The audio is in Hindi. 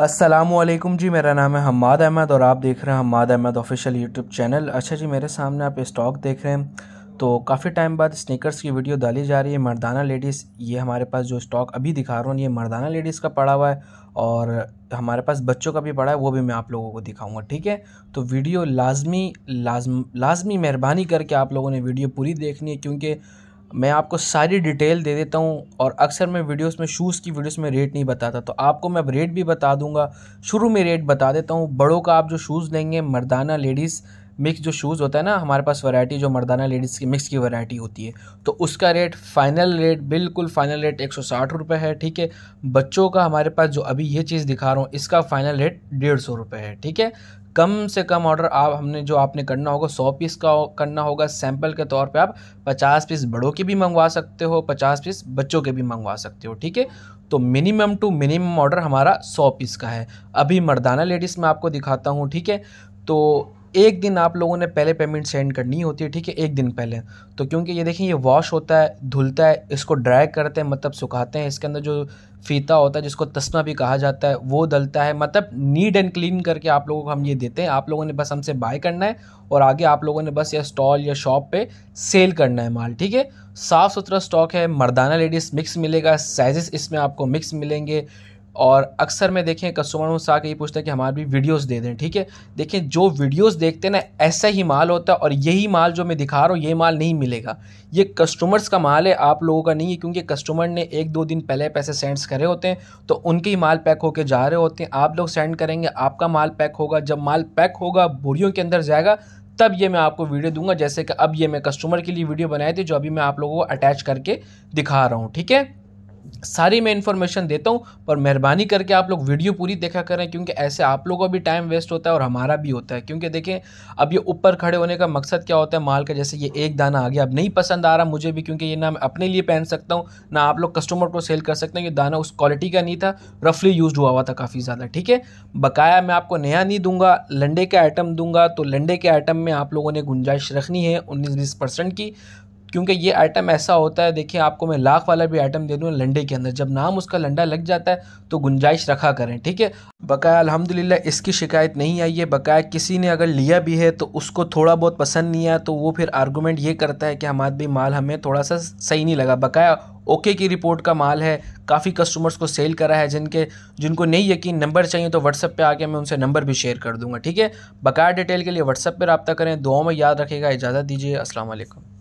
असलम जी मेरा नाम है हमाद अहमद और आप देख रहे हैं Hammad Ahmed official YouTube channel अच्छा जी मेरे सामने आप स्टॉक देख रहे हैं तो काफ़ी टाइम बाद स्नीकर्स की वीडियो डाली जा रही है मर्दाना लेडीज़ ये हमारे पास जो स्टॉक अभी दिखा रहा हूँ ये मर्दाना लेडीज़ का पड़ा हुआ है और हमारे पास बच्चों का भी पड़ा है वो भी मैं आप लोगों को दिखाऊंगा ठीक है तो वीडियो लाजमी लाजम लाजमी मेहरबानी करके आप लोगों ने वीडियो पूरी देखनी है क्योंकि मैं आपको सारी डिटेल दे देता हूँ और अक्सर मैं वीडियोस में शूज़ की वीडियोस में रेट नहीं बताता तो आपको मैं अब रेट भी बता दूंगा शुरू में रेट बता देता हूँ बड़ों का आप जो शूज़ लेंगे मर्दाना लेडीज़ मिक्स जो शूज़ होता है ना हमारे पास वैरायटी जो मर्दाना लेडीज़ की मिक्स की वैरायटी होती है तो उसका रेट फाइनल रेट बिल्कुल फाइनल रेट एक सौ साठ रुपये है ठीक है बच्चों का हमारे पास जो अभी ये चीज़ दिखा रहा हूँ इसका फाइनल रेट डेढ़ सौ रुपये है ठीक है कम से कम ऑर्डर आप हमने जो आपने करना होगा सौ पीस का करना होगा सैंपल के तौर पे आप पचास पीस बड़ों के भी मंगवा सकते हो पचास पीस बच्चों के भी मंगवा सकते हो ठीक है तो मिनिमम टू मिनिमम ऑर्डर हमारा सौ पीस का है अभी मर्दाना लेडीज़ में आपको दिखाता हूँ ठीक है तो एक दिन आप लोगों ने पहले पेमेंट सेंड करनी होती है ठीक है एक दिन पहले तो क्योंकि ये देखें ये वॉश होता है धुलता है इसको ड्राई करते हैं मतलब सुखाते हैं इसके अंदर जो फीता होता है जिसको तस्मा भी कहा जाता है वो दलता है मतलब नीट एंड क्लीन करके आप लोगों को हम ये देते हैं आप लोगों ने बस हमसे बाय करना है और आगे आप लोगों ने बस या स्टॉल या शॉप पे सेल करना है माल ठीक है साफ़ सुथरा स्टॉक है मर्दाना लेडीज़ मिक्स मिलेगा साइजेस इसमें आपको मिक्स मिलेंगे और अक्सर मैं देखें कस्टमर से आके ये पूछता है कि हमारे भी वीडियोस दे दें ठीक है देखें जो वीडियोस देखते हैं ना ऐसा ही माल होता है और यही माल जो मैं दिखा रहा हूँ ये माल नहीं मिलेगा ये कस्टमर्स का माल है आप लोगों का नहीं है क्योंकि कस्टमर ने एक दो दिन पहले पैसे सेंड्स करे होते हैं तो उनके ही माल पैक होकर जा रहे होते हैं आप लोग सेंड करेंगे आपका माल पैक होगा जब माल पैक होगा बोरियों के अंदर जाएगा तब ये मैं आपको वीडियो दूंगा जैसे कि अब ये मैं कस्टमर के लिए वीडियो बनाई थी जो अभी मैं आप लोगों को अटैच करके दिखा रहा हूँ ठीक है सारी मैं इन्फॉर्मेशन देता हूँ पर मेहरबानी करके आप लोग वीडियो पूरी देखा करें क्योंकि ऐसे आप लोगों का भी टाइम वेस्ट होता है और हमारा भी होता है क्योंकि देखें अब ये ऊपर खड़े होने का मकसद क्या होता है माल का जैसे ये एक दाना आ गया अब नहीं पसंद आ रहा मुझे भी क्योंकि ये ना मैं अपने लिए पहन सकता हूँ ना आप लोग कस्टमर को सेल कर सकते हैं ये दाना उस क्वालिटी का नहीं था रफली यूज हुआ हुआ था काफ़ी ज़्यादा ठीक है बकाया मैं आपको नया नहीं दूंगा लंडे का आइटम दूंगा तो लंडे के आइटम में आप लोगों ने गुंजाइश रखनी है उन्नीस बीस परसेंट की क्योंकि ये आइटम ऐसा होता है देखिए आपको मैं लाख वाला भी आइटम दे दूँ लंडे के अंदर जब नाम उसका लंडा लग जाता है तो गुंजाइश रखा करें ठीक है बकाया अलहमदिल्ला इसकी शिकायत नहीं आई है बकाया किसी ने अगर लिया भी है तो उसको थोड़ा बहुत पसंद नहीं आया तो वो फिर आर्गूमेंट ये करता है कि हम आदमी माल हमें थोड़ा सा सही नहीं लगा बकाया ओके okay की रिपोर्ट का माल है काफ़ी कस्टमर्स को सेल करा है जिनके जिनको नहीं यकीन नंबर चाहिए तो व्हाट्सअप पे आके मैं उनसे नंबर भी शेयर कर दूंगा ठीक है बकाया डिटेल के लिए व्हाट्सअप पे रबता करें दुआओं में याद रखेगा इजाज़त दीजिए असलम